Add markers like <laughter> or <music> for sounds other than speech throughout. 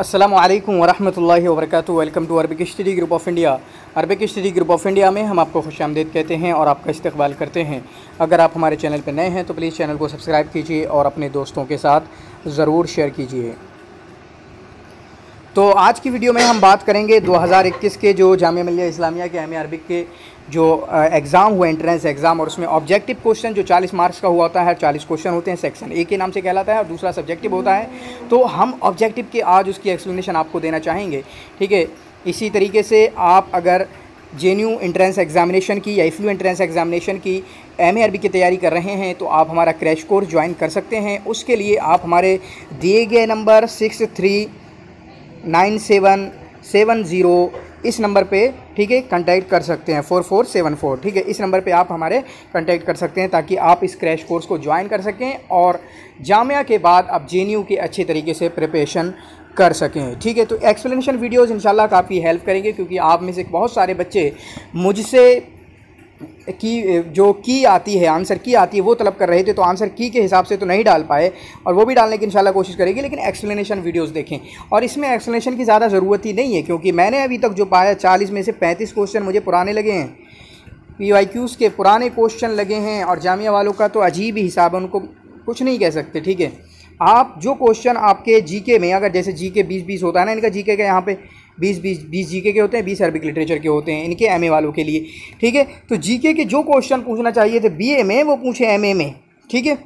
असलम वरहमल वरक welcome to Arabic study group of India Arabic study group of India में हम आपको खुश आमदेद कहते हैं और आपका इस्तकबाल करते हैं अगर आप हमारे चैनल पर नए हैं तो प्लीज़ चैनल को सब्सक्राइब कीजिए और अपने दोस्तों के साथ ज़रूर शेयर कीजिए तो आज की वीडियो में हम बात करेंगे 2021 के जो जामिया मिलिया इस्लामिया के एम अरबिक के जो एग्ज़ाम हुआ एंट्रेंस एग्ज़ाम और उसमें ऑब्जेक्टिव क्वेश्चन जो 40 मार्क्स का हुआ होता है 40 क्वेश्चन होते हैं सेक्शन ए के नाम से कहलाता है और दूसरा सब्जेक्टिव होता है तो हम ऑब्जेक्टिव के आज उसकी एक्सप्लेनेशन आपको देना चाहेंगे ठीक है इसी तरीके से आप अगर जे एंट्रेंस एग्जामिनेशन की या इफ्लू एंट्रेंस एग्जामिनेशन की एम अरबी की तैयारी कर रहे हैं तो आप हमारा क्रैश कोर्स ज्वाइन कर सकते हैं उसके लिए आप हमारे दिए गए number six three nine seven seven zero इस नंबर पे ठीक है कांटेक्ट कर सकते हैं फोर फोर सेवन फोर ठीक है इस नंबर पे आप हमारे कांटेक्ट कर सकते हैं ताकि आप इस क्रैश कोर्स को ज्वाइन कर सकें और जामिया के बाद आप जे के अच्छे तरीके से प्रिपेशन कर सकें ठीक है तो एक्सप्लेनेशन वीडियोज़ इंशाल्लाह काफ़ी हेल्प करेंगे क्योंकि आप में से बहुत सारे बच्चे मुझसे की जो की आती है आंसर की आती है वो तलब कर रहे थे तो आंसर की के हिसाब से तो नहीं डाल पाए और वो भी डालने की इंशाल्लाह कोशिश करेगी लेकिन एक्सप्लेनेशन वीडियोस देखें और इसमें एक्सप्लेनेशन की ज़्यादा ज़रूरत ही नहीं है क्योंकि मैंने अभी तक जो पाया चालीस में से पैंतीस क्वेश्चन मुझे पुराने लगे हैं पी वाई क्यूज़ के पुराने क्वेश्चन लगे हैं और जामिया वालों का तो अजीब ही हिसाब है उनको कुछ नहीं कह सकते ठीक है आप जो क्वेश्चन आपके के में अगर जैसे के बीस बीस होता है ना इनका जी का यहाँ पर बीस बीस बीस जी के होते हैं बीस अरबिक लिटरेचर के होते हैं इनके एम वालों के लिए ठीक है तो जी के जो क्वेश्चन पूछना चाहिए थे बी में वो पूछे एम में ठीक है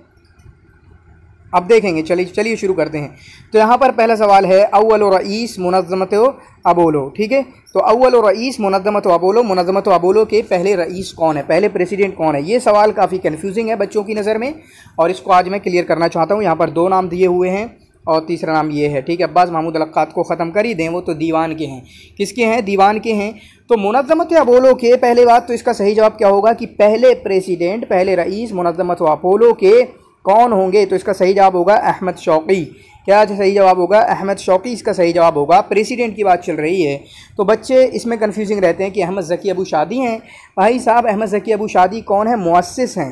अब देखेंगे चलिए चलिए शुरू करते हैं तो यहाँ पर पहला सवाल है अव्वल रईस मुनजमत अबोलो ठीक है तो अव्वल रईस मुनजमत अबोलो मुनजमत अबोलो के पहले रईस कौन है पहले प्रेसिडेंट कौन है ये सवाल काफ़ी कन्फ्यूजिंग है बच्चों की नज़र में और इसको आज मैं क्लियर करना चाहता हूँ यहाँ पर दो नाम दिए हुए हैं और तीसरा नाम ये है ठीक है अब्बास महमूद अलक़ात को ख़त्म कर ही दें वो तो दीवान के हैं किसके हैं दीवान के हैं तो मुनजमत अपोलो के पहले बात तो इसका सही जवाब क्या होगा कि पहले प्रेसिडेंट पहले रईस मुनजमत अपोलो के कौन होंगे तो इसका सही जवाब होगा अहमद शौकी क्या सही जवाब होगा अहमद शौकी इसका सही जवाब होगा प्रेसिडेंट की बात चल रही है तो बच्चे इसमें कन्फ्यूजिंग रहते हैं कि अहमद जकी अबू शादी हैं भाई साहब अहमद जकी अबू शादी कौन है मुअस्स हैं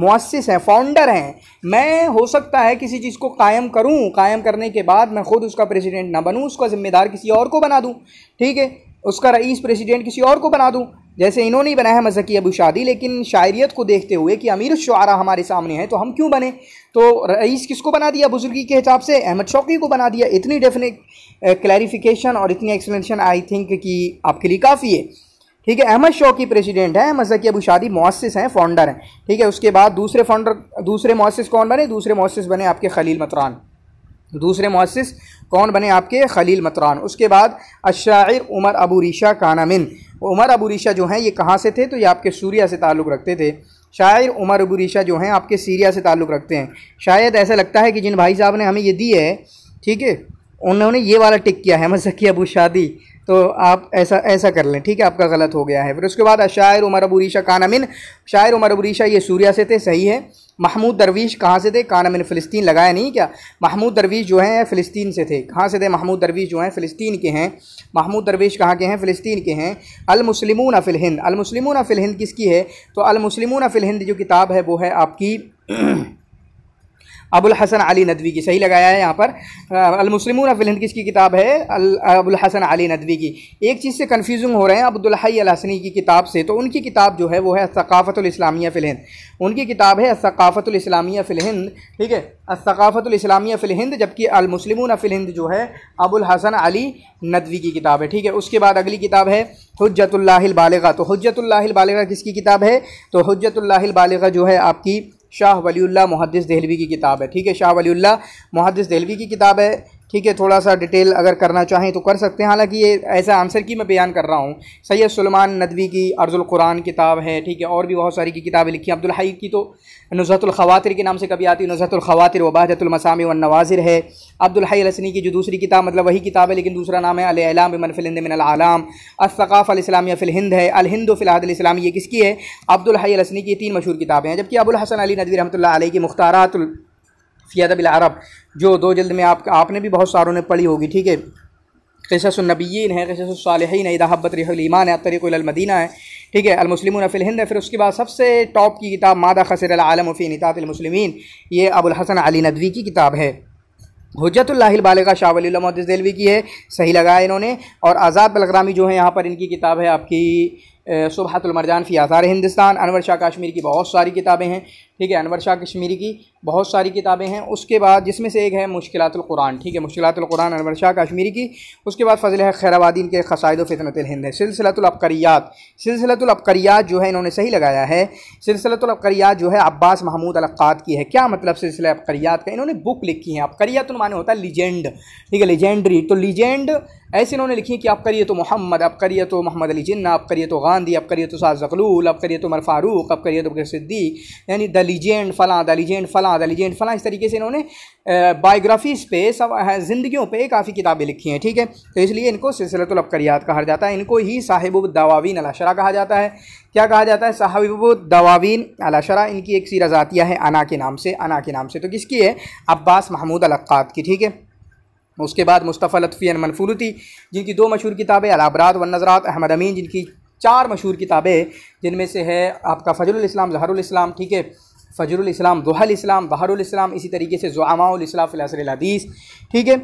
मुसिस हैं फाउंडर हैं मैं हो सकता है किसी चीज़ को कायम करूं कायम करने के बाद मैं ख़ुद उसका प्रेसिडेंट ना बनूं उसका ज़िम्मेदार किसी और को बना दूं ठीक है उसका रईस प्रेसिडेंट किसी और को बना दूं जैसे इन्होंने ही बनाया है मजहकी अबू शादी लेकिन शायरीत को देखते हुए कि अमीर शुरा हमारे सामने हैं तो हम क्यों बने तो रईस किसको बना दिया बुजुर्गी के हिसाब से अहमद शौकी को बना दिया इतनी डेफिनेट क्लैरिफिकेशन eh, और इतनी एक्सप्लेनेशन आई थिंक कि आपके लिए काफ़ी है ठीक है अहमद शो की प्रेसिडेंट है मजहकी अबू शादी मोसिस हैं फाउंडर हैं ठीक है उसके बाद दूसरे फाउंडर दूसरे मोसिस कौन बने दूसरे मोसिस बने आपके खलील मतरान दूसरे मोसिस कौन बने आपके खलील मतरान उसके बाद अशायर उमर अबू रीशा कानामिन उमर अबू रीशा जो हैं ये कहाँ से थे तो ये आपके सूर्या से ताल्लुक़ रखते थे शायर उमर अबू रीशा जो हैं आपके सीरिया से ताल्लुक़ रखते हैं शायद ऐसा लगता है कि जिन भाई साहब ने हमें ये दी है ठीक है उन्होंने ये वाला टिक किया है मजहकी अबू शादी तो आप ऐसा ऐसा कर लें ठीक है आपका गलत हो गया है फिर उसके बाद अशायर उमर अबू रीशा कानामिन शायर उमर अबू रीशा ये सूर्या से थे सही है महमूद दरवीश कहाँ से थे कानामिन फ़िलिस्तीन लगाया नहीं क्या महमूद दरवीश जो हैं फ़िलिस्तीन से थे कहाँ से थे महमूद दरवीश जो हैं फ़िलिस्तीन के हैं महमूद दरवीश कहाँ के हैं फ़िलिस्तीन के हैं अलमुसलिमून फ़िल हिंद अलमुसलिमून फ़िल हिंद किसकी है तो अलमुसलिमून फ़िल हिंद जो किताब है वो है आपकी <clears throat> अबुल हसन अली नदवी की सही लगाया है यहाँ पर अलमुसलिमून हिंद किसकी किताब है अबुल हसन अली नदवी की एक चीज़ से कन्फ्यूजिंग हो रहे हैं अल हसनी की किताब से तो उनकी किताब जो है वो है सकाफ़तलामिया हिंद उनकी किताब है सकाफ़तलामिया हिंद ठीक है सकाफ़तलामिया हिंद जबकि अलमुसलिमून हिंद जो है अबुल हसन अली नदवी की किताब है ठीक है उसके बाद अगली किताब है हजतल बालगा तो हजतुल्लाहिल बालिगा किसकी किताब है तो हजतुल्लाहिल बालिगा जो है आपकी शाह वलील्ला मुहदस दहलवी की किताब है ठीक है शाह वलील्ला मुहदस दहलवी की किताब है ठीक है थोड़ा सा डिटेल अगर करना चाहें तो कर सकते हैं हालांकि ये ऐसा आंसर की मैं बयान कर रहा हूँ सैयद सलमान नदवी की अर्जुल कुरान किताब है ठीक है और भी बहुत सारी की किताबें लिखी अब्दुल हई की तो नुजहतुलखवातिर के नाम से कभी आती है नुजहतुलखवातिर वबाहतुलमसामी नवाजिर है अब्दुल हई रसनी की जो दूसरी किताब मतलब वही किताब है लेकिन दूसरा नाम है अलाम मनफिलंद मिनआलाम फिल फ़िलहिंद है अलहिंद फ़िलहादलामी ये किसकी है अब्दुल हई रसनी की तीन मशहूर किताबें हैं जबकि अबुल हसन अली नदवी रहमत आल की मुख्तारातुल बिल अरब जो दो जल्द में आप आपने भी बहुत सारों ने पढ़ी होगी ठीक है कससनबीन है है इदाहबत रहमान है तरीक़लमदीना है ठीक है अलमुसलिम फ़िलहिंद फिर उसके बाद सबसे टॉप की किताब मादा खसरफ़ी नतातमसलिमिन ये अबुलहसन अली नदवी की किताब है हजतुल्लाबालिका शाह वलीमदिलवी की है सही लगाया इन्होंने और आज़ाद बलग्रामी जो है यहाँ पर इनकी किताब है आपकी सुबहतुलमरजान फ़ी आज़ार हिंदुस्तान अनवर शाह कश्मीर की बहुत सारी किताबें हैं ठीक है अनवर शाह कश्मीरी की बहुत सारी किताबें हैं उसके बाद जिसमें से एक है कुरान ठीक है मुश्किलातुल्कुरान अनवर शाह कश्मीरी की उसके बाद फजल है खैराबादी के खसायद हिंद है सिलसिलतुलकरियात सिलसिलतुलकरियात जो है इन्होंने सही लगाया है सिलसिलतुलकरियात जो है अब्बास महमूद अलक़ात की है क्या मतलब सिलसिला अबकरियात का इन्होंने बुक लिखी है अबकरिया तो माने होता है लीजेंड ठीक है लीजेंडरी तो लीजेंड ऐसे इन्होंने लिखी कि आप करिए तो मोहम्मद आप करिए तो मोहम्मद अली जिन्ना आप करिए तो गांधी आप करिए तो साजकलूल अब आप करिए तो मर फारूक आप करिए तो सिद्दीक यानी द लीजिए एंड फला आदा लीजिए एंड फला आदा लीजिए एंड फला इस तरीके से इन्होंने बायोग्राफीज़ पे सब ज़िंदगियों पे काफ़ी किताबें लिखी हैं ठीक है तो इसलिए इनको सिलसिलतुलबकरियात कहा जाता है इनको ही साहिब दवावीन अलाशरा कहा जाता है क्या कहा जाता है साहिब दवावीन अलाशरा इनकी एक सीरा ज़ातिया है अना के नाम से अना के नाम से तो किसकी है अब्बास महमूद अलक़ात की ठीक है उसके बाद मुस्तफ़ा लतफ़ी मनफूलती जिनकी दो मशहूर किताबें अलाबरात व नजरात अहमद अमीन जिनकी चार मशहूर किताबें जिनमें से है आपका फजल इस्लाम जहरुल इस्लाम ठीक है फजरुल इस्लाम दोहल इस्लाम बहरुल इस्लाम इसी तरीके से ज़ुआमाउलस्लाम फ़िलसरदीस ठीक है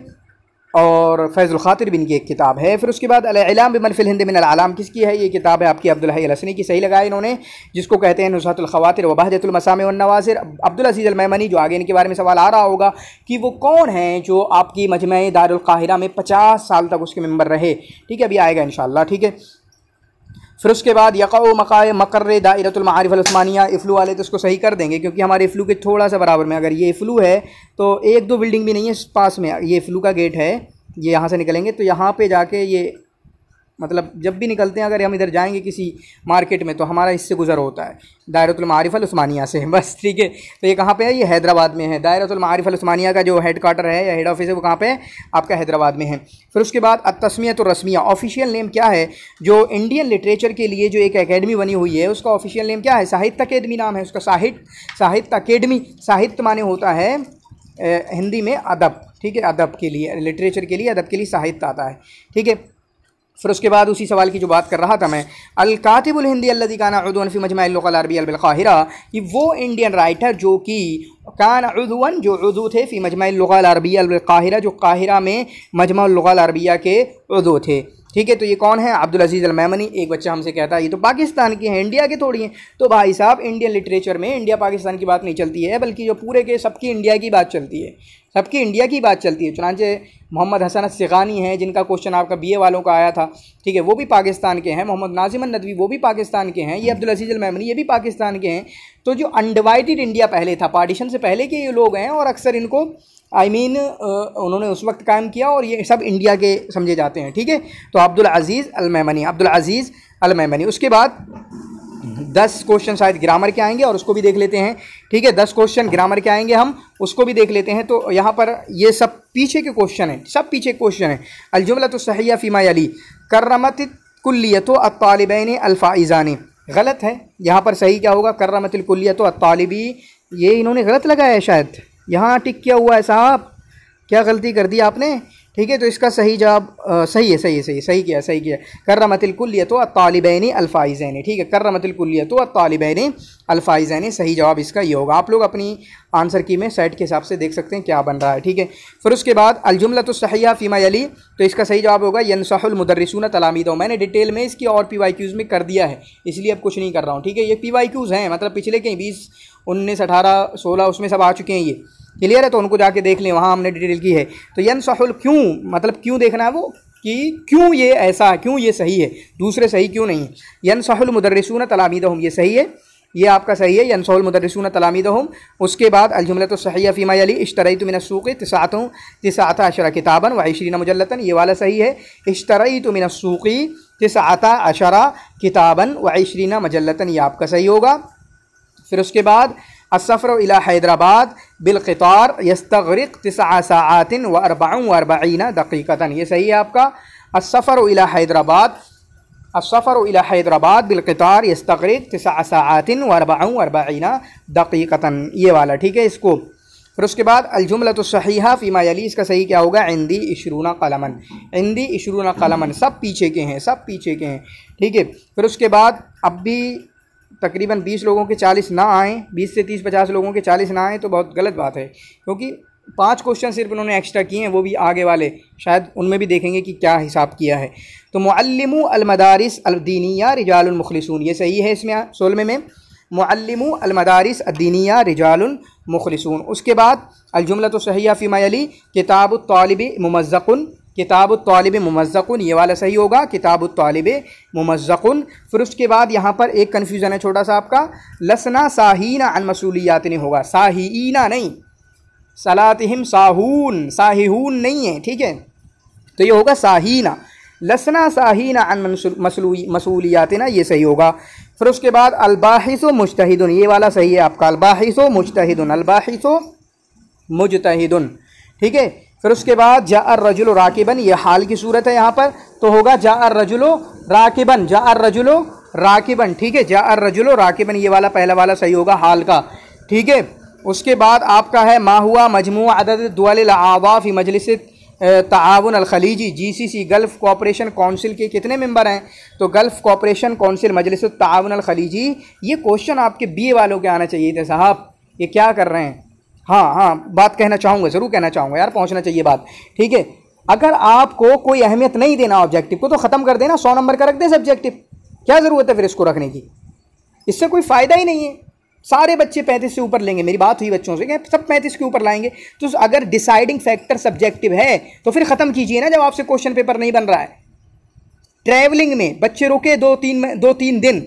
और फैज़ुल ख़ातिर बिन की एक किताब है फिर उसके बाद अलाम बिमनफिल हिंद मिन किसकी है ये किताब है आपकी अब्दुल हसनी की सही लगाया इन्होंने जिसको कहते हैं नुसातुलखवातिर वबाहतुलमसाम नवासिर अब्दुल अजीज़ अलमैमनी जो आगे इनके बारे में सवाल आ रहा होगा कि वो कौन है जो आपकी मजमे दारुल्काहिरा में पचास साल तक उसके मेम्बर रहे ठीक है अभी आएगा इन ठीक है फिर उसके बाद यका मकाय मकर दायरतमारिफ़लस्मानिया इफ़्लू वाले तो उसको सही कर देंगे क्योंकि हमारे इफ़्लू के थोड़ा सा बराबर में अगर ये इफ़्लू है तो एक दो बिल्डिंग भी नहीं है पास में ये इफ़्लू का गेट है ये यहाँ से निकलेंगे तो यहाँ पे जाके ये मतलब जब भी निकलते हैं अगर हम इधर जाएंगे किसी मार्केट में तो हमारा इससे गुजर होता है दायरतुलमारिफल उस्मानिया से <laughs> बस ठीक है तो ये कहाँ पे है ये हैदराबाद में है दायरतुलमारिफल उस्मानिया का जो हेड क्वार्टर है या हेड ऑफिस है वो कहाँ पे है आपका हैदराबाद में है फिर उसके बाद अतस्मियत रस्मिया ऑफिशियल नेम क्या है जो इंडियन लिटरेचर के लिए जो एक अकेडमी बनी हुई है उसका ऑफिशियल नेम क्या है साहित्य अकेडमी नाम है उसका साहित्य साहित्य अकेडमी साहित्य माने होता है हिंदी में अदब ठीक है अदब के लिए लिटरेचर के लिए अदब के लिए साहित्य आता है ठीक है फिर उसके बाद उसी सवाल की जो बात कर रहा था मैं अलकातिबुल हिंदी अल्लादी काना उदूनफ़ी मजमा अरबी अलबिलखाहिरा कि वो इंडियन राइटर जो कि कान उदवन जो उदू थे फ़ी मजमा अरबी अलबिलखाहिरा जो काहिरा में मजमा अरबिया के उदू थे ठीक है तो ये कौन है अब्दुल अजीज़ अलमैमनी एक बच्चा हमसे कहता है ये तो पाकिस्तान के हैं इंडिया के थोड़ी हैं तो भाई साहब इंडियन लिटरेचर में इंडिया पाकिस्तान की बात नहीं चलती है बल्कि जो पूरे के सबकी इंडिया की बात चलती है सबकी इंडिया की बात चलती है चुनाचे मोहम्मद हसन सिगानी हैं जिनका क्वेश्चन आपका बीए वालों का आया था ठीक है वो भी पाकिस्तान के हैं मोहम्मद नाजिमन नदवी वो भी पाकिस्तान के हैं ये अब्दुल अजीज़ अल मेमनी ये भी पाकिस्तान के हैं तो जो अनडिवाइडेड इंडिया पहले था पार्टीशन से पहले के ये लोग हैं और अक्सर इनको आई I मीन mean, उन्होंने उस वक्त कायम किया और ये सब इंडिया के समझे जाते हैं ठीक है तो अब्दुल अजीज़ अलमैमनी अब्दुल अजीज़ अलमैमनी उसके बाद दस क्वेश्चन शायद ग्रामर के आएंगे और उसको भी देख लेते हैं ठीक है दस क्वेश्चन ग्रामर के आएंगे हम उसको भी देख लेते हैं तो यहाँ पर ये सब पीछे के क्वेश्चन हैं सब पीछे क्वेश्चन हैं अलजुमला तो सहैया फ़ीमा अली करमत कुल्लियत अतालबैन अल्फ़ाइज़ा ने गलत है यहाँ पर सही क्या होगा करमत कुल्लियत अलबी ये इन्होंने गलत लगाया है शायद यहाँ टिक किया हुआ है साहब क्या गलती कर दी आपने ठीक है तो इसका सही जवाब सही है सही है सही सही किया सही किया कर्रमतिल कुल्लिय तो तालिबैनी अल्फ़ाइजैनी ठीक है कर्रमतिल कुल्लिय तो तालिबैनी अल्फ़ाइजैनी सही जवाब इसका ये होगा आप लोग अपनी आंसर की में सेट के हिसाब से देख सकते हैं क्या बन रहा है ठीक है फिर उसके बाद अलजुमला तो सहैया फ़ीमा अली तो इसका सही जवाब होगा यनसाहमदरसून दो मैंने डिटेल में इसकी और पी वाई क्यूज़ में कर दिया है इसलिए अब कुछ नहीं कर रहा हूँ ठीक है ये पी वाई क्यूज़ हैं मतलब पिछले कहीं बीस उन्नीस अठारह सोलह उसमें सब आ चुके हैं ये क्लियर है तो उनको जाके देख लें वहाँ हमने डिटेल की है तो यन सहुल क्यों मतलब क्यों देखना है वो कि क्यों ये ऐसा है क्यों ये सही है दूसरे सही क्यों नहीं है यन सहुल मुदरसून तलामीद हम ये सही है ये आपका सही है यन सहुल मुदरसून तलामीद हम उसके बाद अलजुमला तो सही फ़ीमा अली इश्तरई तो मिनसूक़ तसातों तिसाता अशरा किताबन वाइशरीन मुजलतन ये वाला सही है इश्तरई तो मिनसूक़ी तिसाता अशरा किताबन वाइशरीन मजलतन ये आपका सही होगा फिर उसके बाद असफ़र इला हैदराबाद बिलकतार यस्तरक तसासातिन व अरबाऊँ व अरबाइना दकीक़ता ये सही है आपका असफ़र इला हैदराबाद असफ़र इला हैदराबाद बिलकतार यस्तरक तसासातिन व अरबाऊँ व अरबाईना दकीक़ता ये वाला ठीक है इसको फिर उसके बाद अलजुमलतसहीहा फ़ीमा अली इसका सही क्या होगा इंदी इशरूना कलमन इंदी इशरूना कलमन सब पीछे के हैं सब पीछे के हैं ठीक है फिर उसके बाद अब भी तकरीबन बीस लोगों के चालीस ना आएँ बीस से तीस पचास लोगों के चालीस ना आएँ तो बहुत गलत बात है क्योंकि पांच क्वेश्चन सिर्फ उन्होंने एक्स्ट्रा किए हैं वो भी आगे वाले शायद उनमें भी देखेंगे कि क्या हिसाब किया है तो मुअल्लिम अलमदारिस अलदीनिया रिजालमखलसून ये सही है इसमें सोलह में मुअल्लिम अलमदारिस अदीनिया रिजालमखलसून उसके बाद अलजुमला सहैया फ़ीमा अली किताब तालब किताब तालब ममज़क़ुन ये वाला सही होगा किताब तालब ममज़क़ुन फिर उसके बाद यहाँ पर एक कन्फ्यूज़न है छोटा सा आपका लसना साहीना अनमसूलियात नहीं होगा साहीना नहीं सलातहम साहून साहून नहीं है ठीक है तो ये होगा साहीना लसना साहीना अन मसूलियात ना ये सही होगा फिर उसके बाद अलबाहिस मुश्तहिदन ये वाला सही है आपका अलबाहिस मुश्तहिदन अलबाहिस मुजतहिदन ठीक है फिर उसके बाद जा अर रजुल राकिबन ये हाल की सूरत है यहाँ पर तो होगा जा अर रजुलो राकिबन जा अर रजुलो राकिबन ठीक है जा अर रजुलो राकिबन ये वाला पहला वाला सही होगा हाल का ठीक है उसके बाद आपका है मा हुआ मजमू अदद दुआल आवाफ़ी मजलिस ताउन अलखलीजी G C C Gulf cooperation council के कितने मेंबर हैं तो गल्फ़ कॉपरेशन कौंसिल मजलिस तावन अलखलीजी ये क्वेश्चन आपके बी वालों के आना चाहिए थे साहब ये क्या कर रहे हैं हाँ हाँ बात कहना चाहूँगा ज़रूर कहना चाहूँगा यार पहुँचना चाहिए बात ठीक है अगर आपको कोई अहमियत नहीं देना ऑब्जेक्टिव को तो ख़त्म कर देना सौ नंबर का रख दें सब्जेक्टिव क्या ज़रूरत है फिर इसको रखने की इससे कोई फ़ायदा ही नहीं है सारे बच्चे पैंतीस से ऊपर लेंगे मेरी बात हुई बच्चों से क्या सब पैंतीस के ऊपर लाएंगे तो अगर डिसाइडिंग फैक्टर सब्जेक्टिव है तो फिर ख़त्म कीजिए ना जब आपसे क्वेश्चन पेपर नहीं बन रहा है ट्रैवलिंग में बच्चे रुके दो तीन दो तीन दिन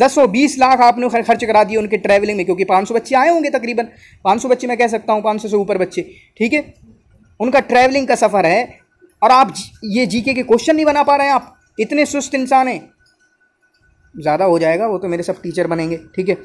दस और बीस लाख आपने खर्च करा दिए उनके ट्रैवलिंग में क्योंकि पाँच सौ बच्चे आए होंगे तकरीबन पाँच सौ बच्चे मैं कह सकता हूँ पाँच सौ से ऊपर बच्चे ठीक है उनका ट्रैवलिंग का सफ़र है और आप ये जीके के क्वेश्चन नहीं बना पा रहे हैं आप इतने सुस्त इंसान हैं ज़्यादा हो जाएगा वो तो मेरे सब टीचर बनेंगे ठीक है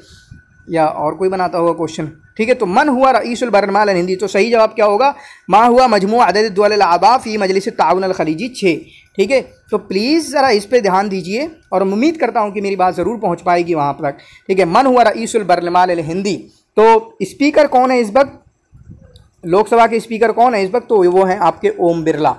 या और कोई बनाता होगा क्वेश्चन ठीक है तो मन हुआ रईसुल बरमाल हिंदी तो सही जवाब क्या होगा माँ हुआ मजमू अदद आबाफ ये मजलिस ताउन खलीजी छः ठीक है तो प्लीज़ ज़रा इस पर ध्यान दीजिए और उम्मीद करता हूँ कि मेरी बात ज़रूर पहुँच पाएगी वहाँ तक ठीक है मन हुआ रईसुल बरलमाल हिंदी तो स्पीकर कौन है इस वक्त लोकसभा के स्पीकर कौन है इस वक्त तो वो हैं आपके ओम बिरला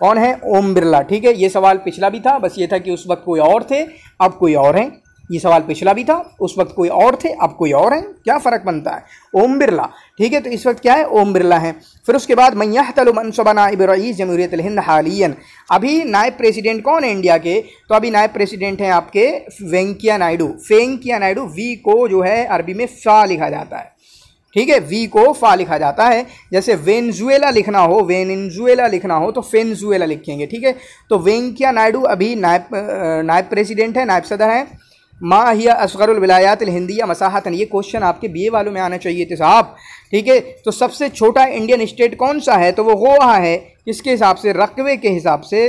कौन है ओम बिरला ठीक है ये सवाल पिछला भी था बस ये था कि उस वक्त कोई और थे अब कोई और हैं ये सवाल पिछला भी था उस वक्त कोई और थे अब कोई और हैं क्या फ़र्क बनता है ओम बिरला ठीक है तो इस वक्त क्या है ओम बिरला है फिर उसके बाद मैह तलमनसबा नायब रईस हिंद हालियन अभी नायब प्रेसिडेंट कौन है इंडिया के तो अभी नायब प्रेसिडेंट हैं आपके वेंकिया नायडू फेंकिया नायडू वी को जो है अरबी में फा लिखा जाता है ठीक है वी को फा लिखा जाता है जैसे वेनजुएला लिखना हो वेनजुएला लिखना हो तो फेनजुएला लिखेंगे ठीक है तो वेंकिया नायडू अभी नायब नायब प्रेसिडेंट है नायब सदर हैं माँ हिया असगरविलायात हिंदिया मसाहतन ये क्वेश्चन आपके बीए वालों में आना चाहिए थे साहब ठीक है तो सबसे छोटा इंडियन स्टेट कौन सा है तो वो गोवा है किसके हिसाब से रकबे के हिसाब से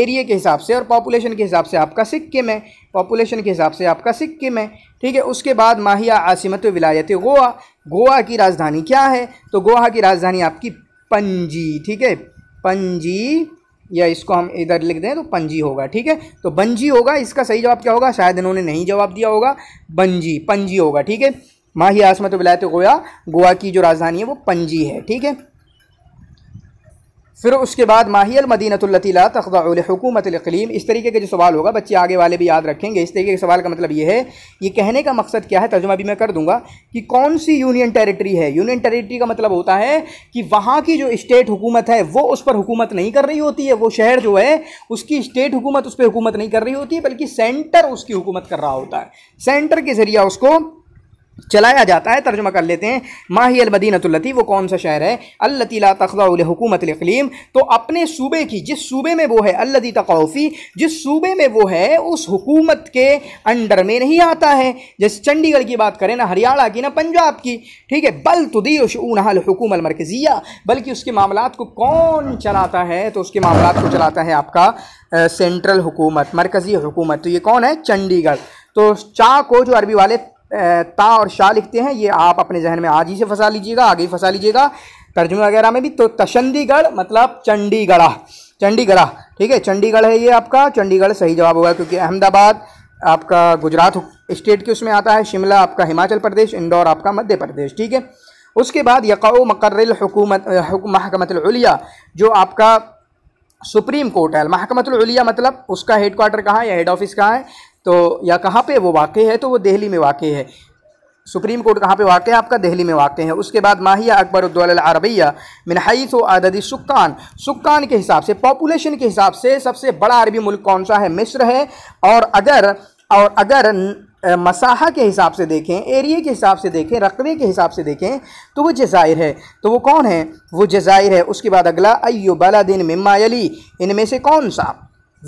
एरिए के हिसाब से और पॉपुलेशन के हिसाब से आपका सिक्किम है पॉपुलेशन के हिसाब से आपका सिक्किम है ठीक है उसके बाद माहिया आसिमत विलायत गोवा गोवा की राजधानी क्या है तो गोवा की राजधानी आपकी पंजी ठीक है पंजी या इसको हम इधर लिख दें तो पंजी होगा ठीक है तो बंजी होगा इसका सही जवाब क्या होगा शायद इन्होंने नहीं जवाब दिया होगा बंजी पंजी होगा ठीक है माही आसमत तो विलायत गोया गोवा की जो राजधानी है वो पंजी है ठीक है फिर उसके बाद माहियल मदीनतुल्लतीला तखदाकुमत इस तरीके के जो सवाल होगा बच्चे आगे वाले भी याद रखेंगे इस तरीके के सवाल का मतलब ये है ये कहने का मकसद क्या है तर्जुमा भी मैं कर दूंगा कि कौन सी यूनियन टेरिटरी है यूनियन टेरिटरी का मतलब होता है कि वहाँ की जो स्टेट हुकूमत है वो उस पर हुकूमत नहीं कर रही होती है वो शहर जो है उसकी स्टेट हुकूमत उस पर हुकूमत नहीं कर रही होती है बल्कि सेंटर उसकी हुकूमत कर रहा होता है सेंटर के ज़रिए उसको चलाया जाता है तर्जुमा कर लेते हैं माही अलमदीनतुल्लती वो कौन सा शहर है अल्लती तखलाकूमत अकलीम तो अपने सूबे की जिस सूबे में वो है अल्लती तकौफ़ी जिस सूबे में वो है उस हुकूमत के अंडर में नहीं आता है जैसे चंडीगढ़ की बात करें ना हरियाणा की ना पंजाब की ठीक है बल तुदीर शूनहलकूम अलमरकज़िया बल्कि उसके मामला को कौन चलाता है तो उसके मामला को चलाता है आपका सेंट्रल हुकूमत मरकज़ी हुकूमत तो ये कौन है चंडीगढ़ तो चा को जो अरबी वाले ता और शाह लिखते हैं ये आप अपने जहन में आज ही से फंसा लीजिएगा आगे ही फंसा लीजिएगा तर्जुमा वगैरह में भी तो तशंदीगढ़ मतलब चंडीगढ़ चंडीगढ़ ठीक है चंडीगढ़ है ये आपका चंडीगढ़ सही जवाब होगा क्योंकि अहमदाबाद आपका गुजरात स्टेट के उसमें आता है शिमला आपका हिमाचल प्रदेश इंदौर आपका मध्य प्रदेश ठीक है उसके बाद यकाओ मकर्रकूमत महकमतलिया जो आपका सुप्रीम कोर्ट है महकमतलिया मतलब उसका हेड क्वार्टर कहाँ है या हेड ऑफिस कहाँ है तो या कहाँ पे वो वाक़ है तो वो दिल्ली में वाक़ है सुप्रीम कोर्ट कहाँ पे वाक़ है आपका दिल्ली में वाक़ है उसके बाद माहिया अकबर अरबिया मिनहईस आददी सुक्कान सुक्कान के हिसाब से पॉपुलेशन के हिसाब से सबसे बड़ा अरबी मुल्क कौन सा है मिस्र है और अगर और अगर मसाहा के हिसाब से देखें एरिए के हिसाब से देखें रकबे के हिसाब से देखें तो वो जजायर है तो वो कौन है वो जजायर है उसके बाद अगला अयो बला दिन मिम्मा अली इनमें से कौन सा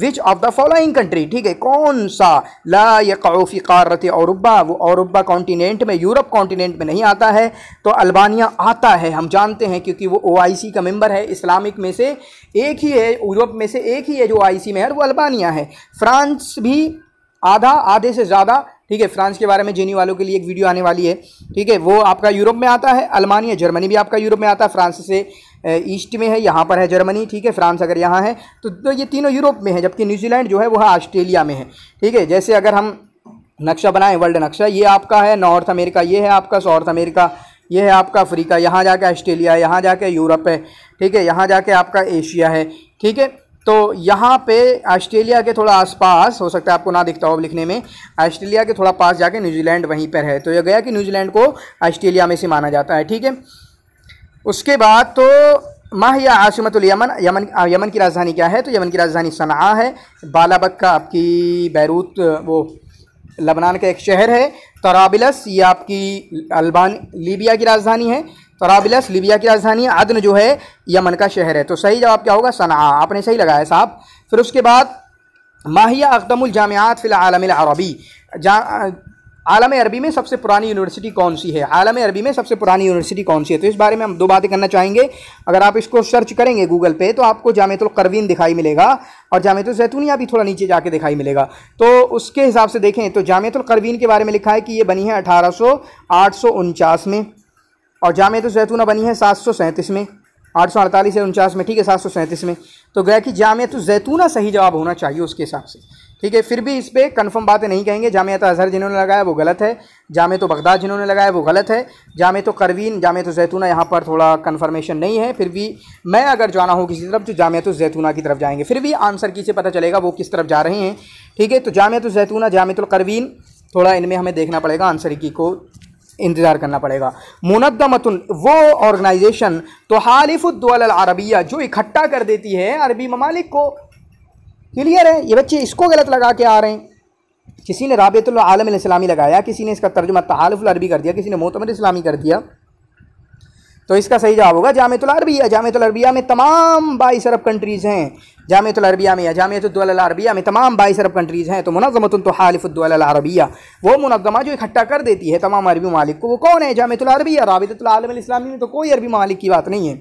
which of the following country ठीक है कौन सा ला यकाफ़ी कारत औरबा वो औरबा कॉन्टीनेंट में यूरोप कॉन्टीनेंट में नहीं आता है तो अल्बानिया आता है हम जानते हैं क्योंकि वो ओ का मेम्बर है इस्लामिक में से एक ही है यूरोप में से एक ही है जो ओ में है वो अल्बानिया है फ्रांस भी आधा आधे से ज़्यादा ठीक है फ्रांस के बारे में जेनी वालों के लिए एक वीडियो आने वाली है ठीक है वो आपका यूरोप में आता है अल्मानिया जर्मनी भी आपका यूरोप में आता है फ्रांस से ईस्ट में है यहाँ पर है जर्मनी ठीक है फ्रांस अगर यहाँ है तो, तो ये तीनों यूरोप में है जबकि न्यूजीलैंड जो है वह ऑस्ट्रेलिया में है ठीक है जैसे अगर हम नक्शा बनाएं वर्ल्ड नक्शा ये आपका है नॉर्थ अमेरिका ये है आपका साउथ अमेरिका ये है आपका अफ्रीका यहाँ जाके ऑस्ट्रेलिया है यहाँ जाके यूरोप है ठीक है यहाँ जाके आपका एशिया है ठीक है तो यहाँ पे ऑस्ट्रेलिया के थोड़ा आसपास हो सकता है आपको ना दिखता हो लिखने में ऑस्ट्रेलिया के थोड़ा पास जाके न्यूजीलैंड वहीं पर है तो यह गया कि न्यूजीलैंड को ऑस्ट्रेलिया में से माना जाता है ठीक है उसके बाद तो माह या आशमतुल यमन यमन यमन की राजधानी क्या है तो यमन की राजधानी सना है बालाबक का आपकी बैरूत वो लबनान का एक शहर है तराबिलस ये आपकी अलबान लीबिया की राजधानी है तराबिलस लीबिया की राजधानी अदन जो है यमन का शहर है तो सही जवाब क्या होगा सना आपने सही लगाया साहब फिर उसके बाद माहिया अकदमुल जामियात फ़िल अरबी जा आलम अरबी में सबसे पुरानी यूनिवर्सिटी कौन सी है आलम अरबी में सबसे पुरानी यूनिवर्सिटी कौन सी है तो इस बारे में हम दो बातें करना चाहेंगे अगर आप इसको सर्च करेंगे गूगल पे तो आपको जामतुल करवीन दिखाई मिलेगा और जामतुल जैतूनिया भी थोड़ा नीचे जाके दिखाई मिलेगा तो उसके हिसाब से देखें तो जामतुल करवीन के बारे में लिखा है कि ये बनी है अठारह सौ में और जामतुल जैतूना बनी है सात में आठ सौ अड़तालीस या उनचास में ठीक है सात सौ सैंतीस में तो गया कि जामियत जैतूना सही जवाब होना चाहिए उसके हिसाब से ठीक है फिर भी इस पर कन्फर्म बातें नहीं कहेंगे जामियात तो अजहर जिन्होंने लगाया वो गलत है जामे तो बगदाद जिन्होंने लगाया वो गलत है जामे तो करवीन जामे तो जैतूना यहाँ पर थोड़ा कन्फर्मेशन नहीं है फिर भी मैं अगर जाना हूँ किसी तरफ तो तो जैतूना की तरफ जाएंगे फिर भी आंसर किसे पता चलेगा वो किस तरफ जा रहे हैं ठीक है तो तो जैतूना जामियातुलकरवीन तो थोड़ा इनमें हमें देखना पड़ेगा आंसर की को इंतज़ार करना पड़ेगा मुनदमतन वो ऑर्गेनाइजेशन तो हालिफुद्दौल अरबिया जो इकट्ठा कर देती है अरबी ममालिक को क्लियर है ये बच्चे इसको गलत लगा के आ रहे हैं किसी ने राबतुल आलम इस्लामी लगाया किसी ने इसका तर्जुमा तहालफुल अरबी कर दिया किसी ने मोतमर इस्लामी कर दिया तो इसका सही जवाब होगा जामतुल अरबिया जामतुल अरबिया में तमाम बाईस अरब कंट्रीज़ हैं जामतुल अरबिया में या जामतुल अरबिया में तमाम बाईस अरब कंट्रीज़ हैं तो मुनज़मतुल तो हालिफुद्दौल वो मुनज़मा जो इकट्ठा कर देती है तमाम अरबी मालिक को वो कौन है जामतुल अरबिया राबितुल आलम इस्लामी में तो कोई अरबी मालिक की बात नहीं है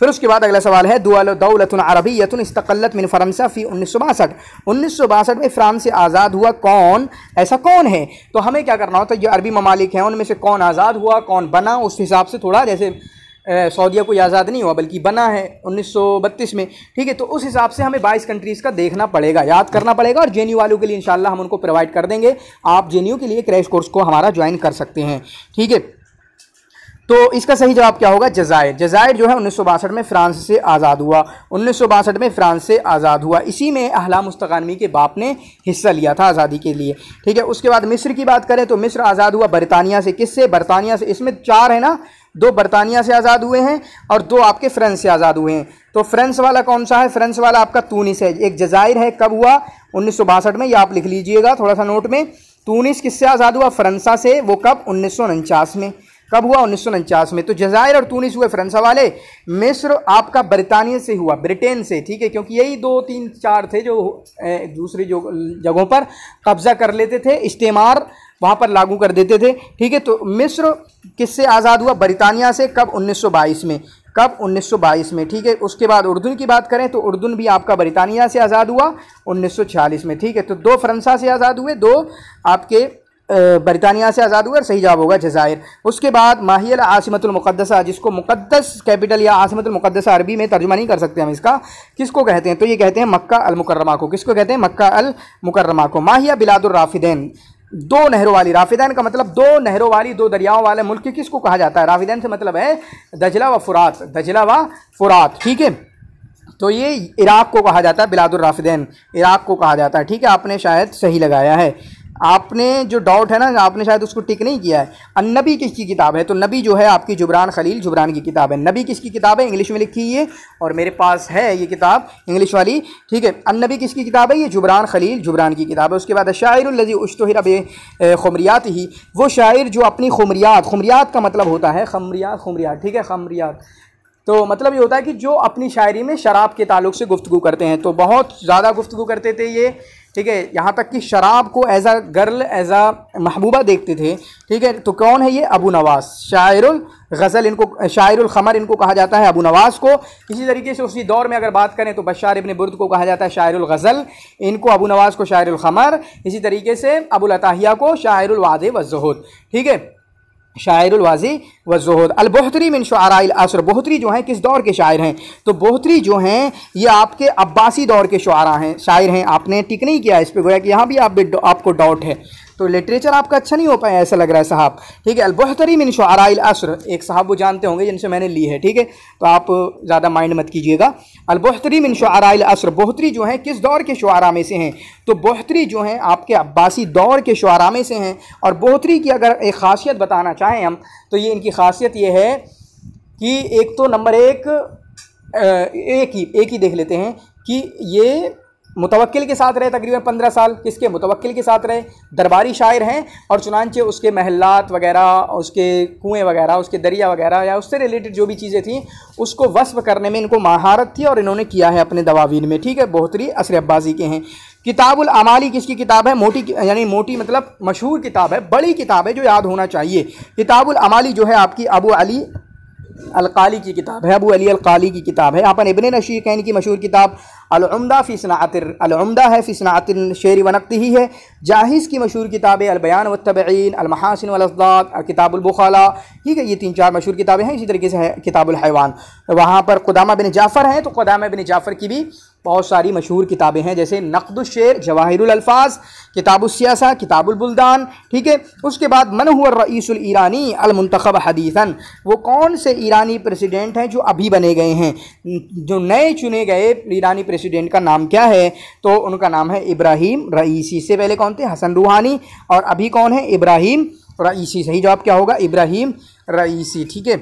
फिर उसके बाद अगला सवाल है अरबी यतन इस्तकलत मिन फ़रमसा फ़ी उन्नीस सौ बासठ उन्नीस सौ बासठ में फ़्रांस से आज़ाद हुआ कौन ऐसा कौन है तो हमें क्या करना होता है जो अरबी ममालिक हैं उनमें से कौन आज़ाद हुआ कौन बना उस हिसाब से थोड़ा जैसे सऊदीया कोई आज़ाद नहीं हुआ बल्कि बना है 1932 में ठीक है तो उस हिसाब से हमें 22 कंट्रीज़ का देखना पड़ेगा याद करना पड़ेगा और जे वालों के लिए इन हम उनको प्रोवाइड कर देंगे आप जे के लिए क्रैश कोर्स को हमारा ज्वाइन कर सकते हैं ठीक है तो इसका सही जवाब क्या होगा जजायर जजायर जो है उन्नीस में फ्रांस से आज़ाद हुआ उन्नीस में फ्रांस से आज़ाद हुआ इसी में अहला मुस्तकानवी के बाप ने हिस्सा लिया था आज़ादी के लिए ठीक है उसके बाद मिस्र की बात करें तो मिस्र आज़ाद हुआ बरतानिया से किससे बरतानिया से इसमें चार है ना दो बरतानिया से आज़ाद हुए हैं और दो आपके फ्रेंस से आज़ाद हुए हैं तो फ्रेंस वाला कौन सा है फ्रेंस वाला आपका तूनिस है एक जजायर है कब हुआ उन्नीस में यह आप लिख लीजिएगा थोड़ा सा नोट में तूनिस किससे आज़ाद हुआ फ्रांसा से वो कब उन्नीस में कब हुआ उन्नीस में तो जजायर और तूनिस हुए फ्रांसा वाले मिस्र आपका बरतानिया से हुआ ब्रिटेन से ठीक है क्योंकि यही दो तीन चार थे जो दूसरी जो जगहों पर कब्जा कर लेते थे इस्तेमार वहाँ पर लागू कर देते थे ठीक है तो मिस्र किससे आज़ाद हुआ बरतानिया से कब 1922 में कब 1922 में ठीक है उसके बाद उर्दून की बात करें तो उर्दून भी आपका बरतानिया से आज़ाद हुआ 1946 में ठीक है तो दो फ्रांसा से आज़ाद हुए दो आपके बरतानिया से आज़ाद हुआ और सही जवाब होगा जजायर उसके बाद माहियल आसमतुलमक़दसा जिसको मुक़दस कैपिटल या आसमतुलमक़दसा अरबी में तर्जुमा नहीं कर सकते हम इसका किसको कहते हैं तो ये कहते हैं मक्का अलमकरमा को किसको कहते हैं मक्का अलमुकरमा को माहिया बिलादुर्राफिदैन दो नहरों वाली राफिदैन का मतलब दो नहरों वाली दो दरियाओं वाले मुल्क किसको कहा जाता है राफिदैन से मतलब है दजला व फुरात दजला व फुरात ठीक है तो ये इराक़ को कहा जाता है बिलादुलराफिदैन इराक़ को कहा जाता है ठीक है आपने शायद सही लगाया है आपने जो डाउट है ना आपने शायद उसको टिक नहीं किया है नबी किसकी किताब है तो नबी जो है आपकी जुबरान खलील जुबरान की किताब है नबी किसकी किताब है इंग्लिश में लिखी ये और मेरे पास है ये किताब इंग्लिश वाली ठीक है अन्नबी किसकी किताब है ये जुबरान खलील जुबरान की किताब है उसके बाद लजी उश्तहिर अब खमरियात ही वो शायर जो अपनी खमरियात खमरियात का मतलब होता है खमरियात खमरियात ठीक है खमरियात तो मतलब ये होता है कि जो अपनी शायरी में शराब के ताल्लुक से गुफ्तु करते हैं तो बहुत ज़्यादा गुफ्तु करते थे ये ठीक है यहाँ तक कि शराब को as a girl as a महबूबा देखते थे ठीक है तो कौन है ये अबू नवास शायरुल गज़ल इनको शायरुल खमर इनको कहा जाता है अबू नवास को इसी तरीके से उसी दौर में अगर बात करें तो बशार इबन बुर्द को कहा जाता है शायरुल गज़ल इनको अबू नवास को शायरुल खमर इसी तरीके से अबुल अताहिया को शायरुल वाद वजहद ठीक है शायरवाजी व जहद अलबोहतरी मिन असर बहतरी जो हैं किस दौर के शायर हैं तो बोहतरी जो हैं ये आपके अब्बासी दौर के शुरा हैं शायर हैं आपने टिक नहीं किया इस पर गोया कि यहाँ भी आप आपको डाउट है तो लिटरेचर आपका अच्छा नहीं हो पाया ऐसा लग रहा है साहब ठीक है अलबहतरी इन शराइल असर एक साहब वो जानते होंगे जिनसे मैंने ली है ठीक है तो आप ज़्यादा माइंड मत कीजिएगा अलबहतरी मिन शराइल असर बोहतरी जो है किस दौर के शुरा में से हैं तो बोहतरी जो हैं आपके अब्बासी दौर के शुरा में से हैं और बोहतरी की अगर एक खासियत बताना चाहें हम तो ये इनकी खासियत ये है कि एक तो नंबर एक एक ही एक ही देख लेते हैं कि ये मुतवक्ल के साथ रहे तकरीबन पंद्रह साल किसके मुतवक्ल के साथ रहे दरबारी शायर हैं और चुनानचे उसके महलात वगैरह उसके कुएँ वगैरह उसके दरिया वगैरह या उससे रिलेटेड जो भी चीज़ें थी उसको वस्फ करने में इनको महारत थी और इन्होंने किया है अपने दवावीन में ठीक है बहुत ही असर अब्बाजी के हैं किताबुल अमाली किसकी किताब है मोटी यानी मोटी मतलब मशहूर किताब है बड़ी किताब है जो याद होना चाहिए किताबुल अमाली जो है आपकी अबू अली अलकाली की किताब है अबू अली अलकाली की किताब है यहाँ पर इबन रशीक है इनकी मशहूर किताब अलमदा फ़ीसनातर अलमदा है फ़ी सनातिन शेर वनकती ही है जाहिस की मशहूर किताबें अलबयान वतबीन अलमहासिन वलजदाक किताबुलबखाला ठीक है ये तीन चार मशहूर किताबें हैं इसी तरीके से है हैवान वहाँ पर खुदामा बिन जाफ़र हैं तो खुदामा बिन जाफ़र की भी बहुत सारी मशहूर किताबें हैं जैसे नकदुशेर जवाहिरफाज किताबुलसियासा किताबुलबुलदान ठीक है उसके बाद मन हुआ रईसुल ईरानी अलमंतखब हदीसन वो कौन से ईरानी प्रेसिडेंट हैं जो अभी बने गए हैं जो नए चुने गए ईरानी प्रेसिडेंट का नाम क्या है तो उनका नाम है इब्राहिम रईसी से पहले कौन थे हसन रूहानी और अभी कौन है इब्राहिम रईसी सही जवाब क्या होगा इब्राहिम रईसी ठीक है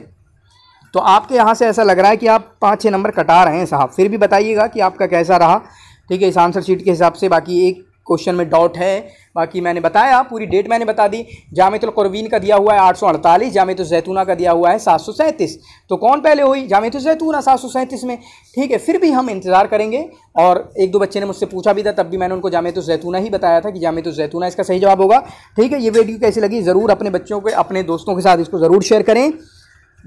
तो आपके यहाँ से ऐसा लग रहा है कि आप पाँच छः नंबर कटा रहे हैं साहब फिर भी बताइएगा कि आपका कैसा रहा ठीक है इस आंसर शीट के हिसाब से बाकी एक क्वेश्चन में डाउट है बाकी मैंने बताया पूरी डेट मैंने बता दी जामतुलकरवीन का दिया हुआ है आठ सौ अड़तालीस जामत जैतूना का दिया हुआ है सात सौ सैंतीस तो कौन पहले हुई जामत जैतूना सात सौ सैंतीस में ठीक है फिर भी हम इंतज़ार करेंगे और एक दो बच्चे ने मुझसे पूछा भी था तब भी मैंने उनको जामत जैतूना ही बताया था कि जामत जैतूना इसका सही जवाब होगा ठीक है ये वीडियो कैसी लगी ज़रूर अपने बच्चों के अपने दोस्तों के साथ इसको ज़रूर शेयर करें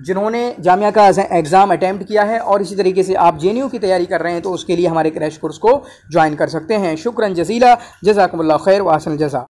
जिन्होंने जामिया का एग्ज़ाम अटैम्प्ट किया है और इसी तरीके से आप जे की तैयारी कर रहे हैं तो उसके लिए हमारे क्रैश कोर्स को ज्वाइन कर सकते हैं शुक्रन जजीला जजाकमल खैर वासन जजा